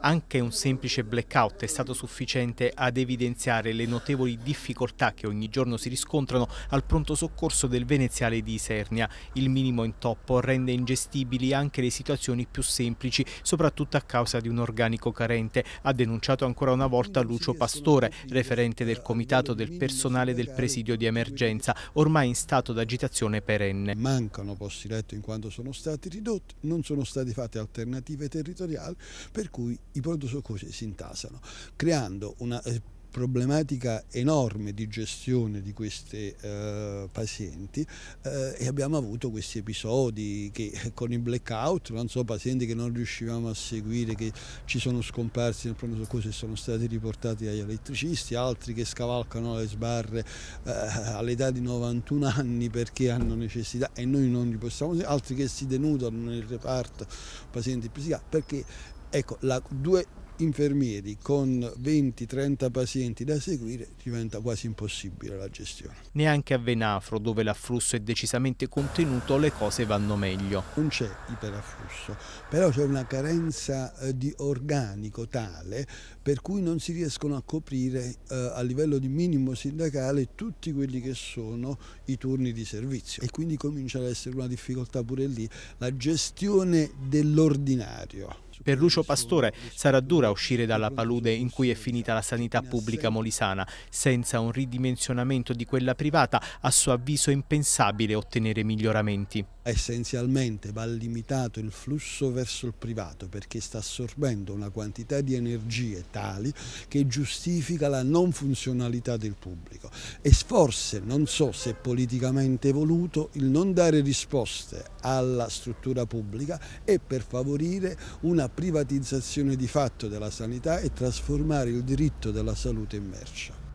Anche un semplice blackout è stato sufficiente ad evidenziare le notevoli difficoltà che ogni giorno si riscontrano al pronto soccorso del veneziale di Isernia. Il minimo intoppo rende ingestibili anche le situazioni più semplici, soprattutto a causa di un organico carente, ha denunciato ancora una volta Lucio Pastore, referente del comitato del personale del presidio di emergenza, ormai in stato d'agitazione perenne. Mancano posti letto in quanto sono stati ridotti, non sono state fatte alternative territoriali, per cui i pronto soccorsi si intasano, creando una eh, problematica enorme di gestione di questi eh, pazienti eh, e abbiamo avuto questi episodi che eh, con il blackout, non so, pazienti che non riuscivamo a seguire, che ci sono scomparsi nel pronto soccorso e sono stati riportati agli elettricisti, altri che scavalcano le sbarre eh, all'età di 91 anni perché hanno necessità e noi non li possiamo, seguire, altri che si denudano nel reparto pazienti psichiatri perché Ecco, la, due infermieri con 20-30 pazienti da seguire diventa quasi impossibile la gestione. Neanche a Venafro, dove l'afflusso è decisamente contenuto, le cose vanno meglio. Non c'è iperafflusso, però c'è una carenza eh, di organico tale per cui non si riescono a coprire eh, a livello di minimo sindacale tutti quelli che sono i turni di servizio e quindi comincia ad essere una difficoltà pure lì la gestione dell'ordinario. Per Lucio Pastore sarà dura uscire dalla palude in cui è finita la sanità pubblica molisana. Senza un ridimensionamento di quella privata, a suo avviso è impensabile ottenere miglioramenti. Essenzialmente va limitato il flusso verso il privato perché sta assorbendo una quantità di energie tali che giustifica la non funzionalità del pubblico. E forse, non so se politicamente voluto, il non dare risposte alla struttura pubblica è per favorire una privatizzazione di fatto della sanità e trasformare il diritto della salute in merce.